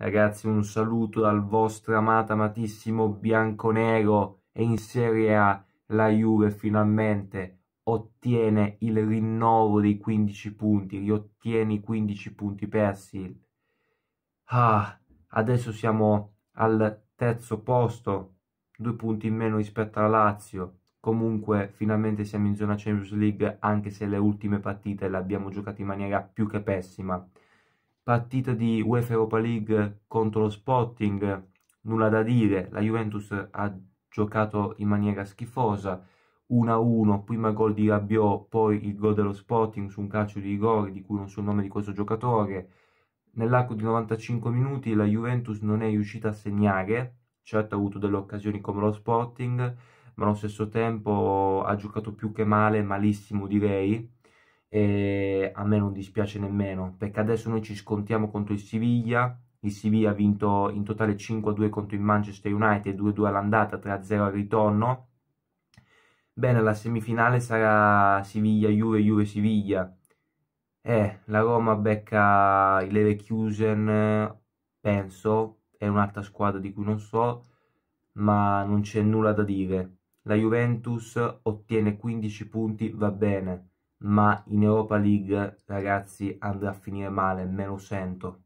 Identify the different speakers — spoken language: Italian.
Speaker 1: Ragazzi, un saluto dal vostro amato, amatissimo bianco-nero e in Serie A la Juve finalmente ottiene il rinnovo dei 15 punti, riottiene i 15 punti persi. Ah, adesso siamo al terzo posto, due punti in meno rispetto alla Lazio. Comunque finalmente siamo in zona Champions League anche se le ultime partite le abbiamo giocate in maniera più che pessima partita di UEFA Europa League contro lo Sporting, nulla da dire, la Juventus ha giocato in maniera schifosa, 1-1, prima gol di Rabiot, poi il gol dello Sporting su un calcio di rigore di cui non so il nome di questo giocatore. Nell'arco di 95 minuti la Juventus non è riuscita a segnare, certo ha avuto delle occasioni come lo Sporting, ma allo stesso tempo ha giocato più che male, malissimo direi, e a me non dispiace nemmeno perché adesso noi ci scontiamo contro il Siviglia il Siviglia ha vinto in totale 5-2 contro il Manchester United 2-2 all'andata, 3-0 al ritorno bene la semifinale sarà Siviglia-Juve, Juve-Siviglia eh, la Roma becca il Leverkusen penso è un'altra squadra di cui non so ma non c'è nulla da dire la Juventus ottiene 15 punti, va bene ma in Europa League, ragazzi, andrà a finire male, me lo sento.